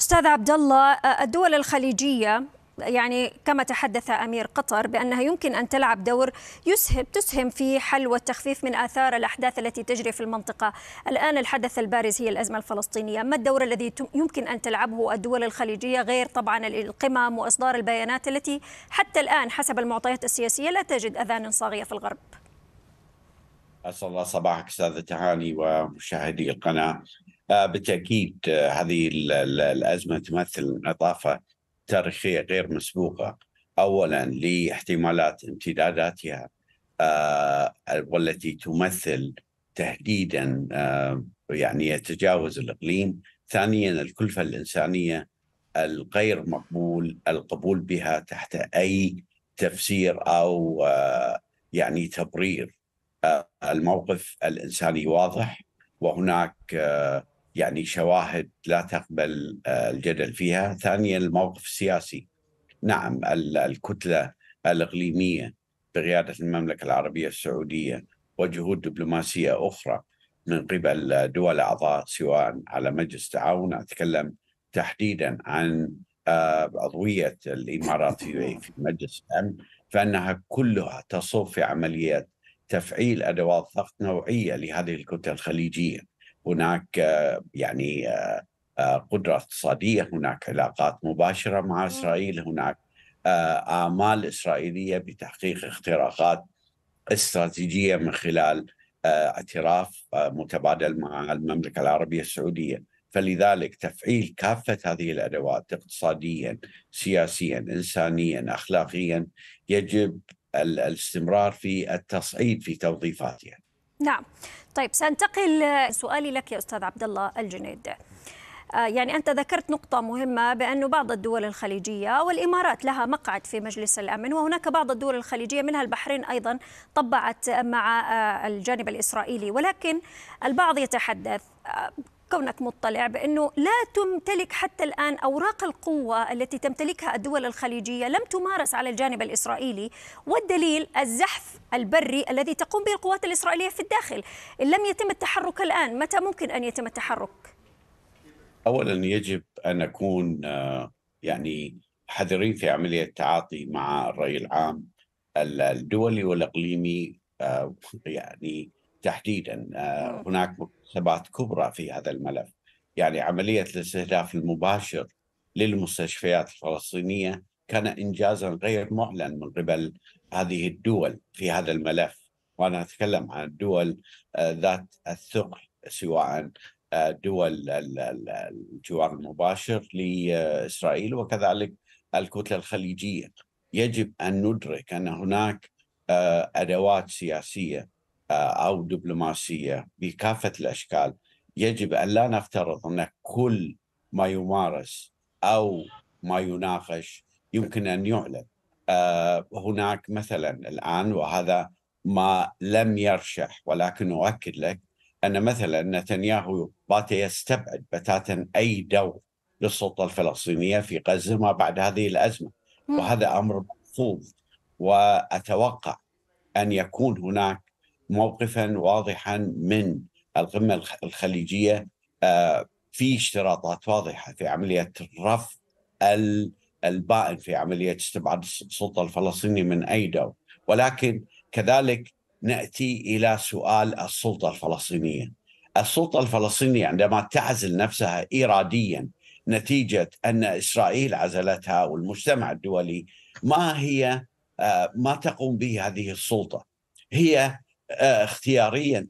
استاذ عبد الله الدول الخليجيه يعني كما تحدث امير قطر بانها يمكن ان تلعب دور يسهم تسهم في حل والتخفيف من اثار الاحداث التي تجري في المنطقه، الان الحدث البارز هي الازمه الفلسطينيه، ما الدور الذي يمكن ان تلعبه الدول الخليجيه غير طبعا القمم واصدار البيانات التي حتى الان حسب المعطيات السياسيه لا تجد اذان صاغيه في الغرب؟ اسال الله صباحك استاذه تهاني ومشاهدي القناه آه، بالتاكيد آه، هذه الازمه تمثل اضافه تاريخيه غير مسبوقه اولا لاحتمالات امتداداتها آه، والتي تمثل تهديدا يعني يتجاوز الاقليم، ثانيا الكلفه الانسانيه الغير مقبول القبول بها تحت اي تفسير او يعني تبرير الموقف الانساني واضح وهناك يعني شواهد لا تقبل آه، الجدل فيها ثانيا الموقف السياسي نعم الكتلة الإقليمية بقيادة المملكة العربية السعودية وجهود دبلوماسية أخرى من قبل دول أعضاء سواء على مجلس التعاون أتكلم تحديدا عن عضوية آه، الإمارات في مجلس الأمن فأنها كلها تصب في عملية تفعيل أدوات ضغط نوعية لهذه الكتلة الخليجية هناك يعني قدرة اقتصادية هناك علاقات مباشرة مع إسرائيل هناك أعمال إسرائيلية بتحقيق اختراقات استراتيجية من خلال اعتراف متبادل مع المملكة العربية السعودية فلذلك تفعيل كافة هذه الأدوات اقتصاديا سياسيا إنسانيا أخلاقيا يجب الاستمرار في التصعيد في توظيفاتها نعم طيب سأنتقل سؤالي لك يا أستاذ عبد الله الجنيد آه، يعني أنت ذكرت نقطة مهمة بأن بعض الدول الخليجية والإمارات لها مقعد في مجلس الأمن وهناك بعض الدول الخليجية منها البحرين أيضا طبعت مع آه، الجانب الإسرائيلي ولكن البعض يتحدث آه، كونك مطلع بأنه لا تمتلك حتى الآن أوراق القوة التي تمتلكها الدول الخليجية لم تمارس على الجانب الإسرائيلي والدليل الزحف البري الذي تقوم به القوات الإسرائيلية في الداخل إن لم يتم التحرك الآن متى ممكن أن يتم التحرك؟ أولا يجب أن نكون آه، يعني حذرين في عملية التعاطي مع الرأي العام الدولي والإقليمي آه، يعني تحديدا آه، هناك مكتسبات كبرى في هذا الملف يعني عملية الاستهداف المباشر للمستشفيات الفلسطينية كان إنجازا غير معلن من قبل هذه الدول في هذا الملف وأنا أتكلم عن الدول آه، ذات الثقل سواء آه، دول الجوار المباشر لإسرائيل وكذلك الكتلة الخليجية يجب أن ندرك أن هناك أدوات سياسية آه، او دبلوماسيه بكافه الاشكال يجب ان لا نفترض ان كل ما يمارس او ما يناقش يمكن ان يعلن آه، هناك مثلا الان وهذا ما لم يرشح ولكن اؤكد لك ان مثلا نتنياهو بات يستبعد بتاتا اي دور للسلطه الفلسطينيه في غزه ما بعد هذه الازمه وهذا امر مرفوض واتوقع ان يكون هناك موقفا واضحا من القمه الخليجيه آه، في اشتراطات واضحه في عمليه رف البائن في عمليه استبعاد السلطه الفلسطينيه من اي دور ولكن كذلك ناتي الى سؤال السلطه الفلسطينيه. السلطه الفلسطينيه عندما تعزل نفسها اراديا نتيجه ان اسرائيل عزلتها والمجتمع الدولي ما هي آه، ما تقوم به هذه السلطه؟ هي آه، اختياريا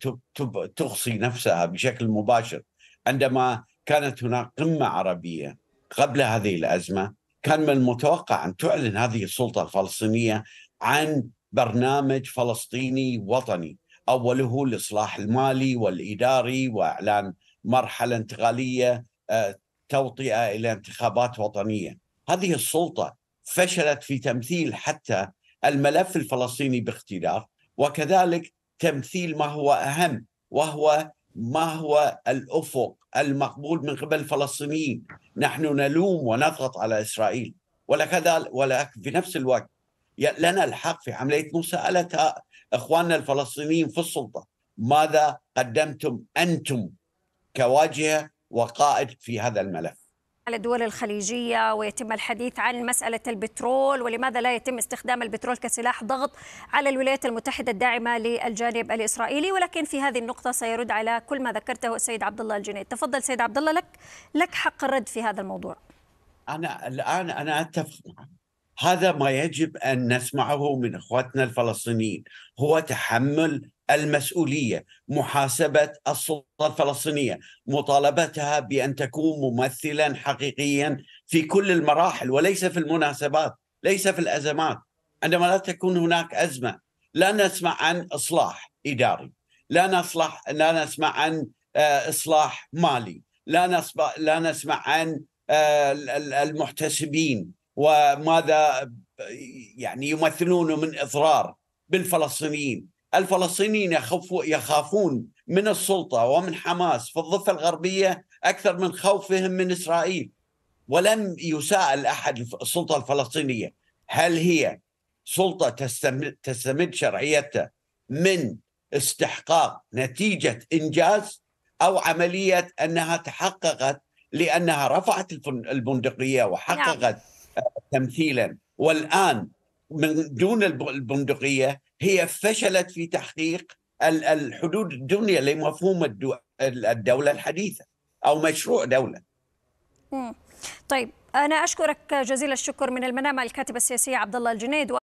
تغصي نفسها بشكل مباشر عندما كانت هناك قمه عربيه قبل هذه الازمه كان من المتوقع ان تعلن هذه السلطه الفلسطينيه عن برنامج فلسطيني وطني اوله الاصلاح المالي والاداري واعلان مرحله انتقاليه آه، توطئه الى انتخابات وطنيه. هذه السلطه فشلت في تمثيل حتى الملف الفلسطيني باقتدار وكذلك تمثيل ما هو اهم وهو ما هو الافق المقبول من قبل الفلسطينيين نحن نلوم ونضغط على اسرائيل ولكذا ولكن في نفس الوقت لنا الحق في عمليه مساءله اخواننا الفلسطينيين في السلطه ماذا قدمتم انتم كواجهه وقائد في هذا الملف على الدول الخليجية ويتم الحديث عن مسألة البترول ولماذا لا يتم استخدام البترول كسلاح ضغط على الولايات المتحدة الداعمة للجانب الإسرائيلي ولكن في هذه النقطة سيرد على كل ما ذكرته السيد عبد الله الجنيد تفضل سيد عبد الله لك لك حق الرد في هذا الموضوع أنا الآن أنا أتفق معك هذا ما يجب أن نسمعه من إخواتنا الفلسطينيين هو تحمل المسؤوليه محاسبه السلطه الفلسطينيه مطالبتها بان تكون ممثلا حقيقيا في كل المراحل وليس في المناسبات ليس في الازمات عندما لا تكون هناك ازمه لا نسمع عن اصلاح اداري لا نصلح لا نسمع عن آه، اصلاح مالي لا نسمع لا نسمع عن آه، المحتسبين وماذا يعني يمثلون من اضرار بالفلسطينيين الفلسطينيين يخافون من السلطه ومن حماس في الضفه الغربيه اكثر من خوفهم من اسرائيل ولم يساءل احد السلطه الفلسطينيه هل هي سلطه تستمد شرعيتها من استحقاق نتيجه انجاز او عمليه انها تحققت لانها رفعت البندقيه نعم. وحققت نعم. تمثيلا والان من دون البندقيه هي فشلت في تحقيق الحدود الدنيا لمفهوم الدوله الحديثه او مشروع دوله. طيب انا اشكرك جزيل الشكر من المنامه الكاتب السياسي عبد الله الجنيد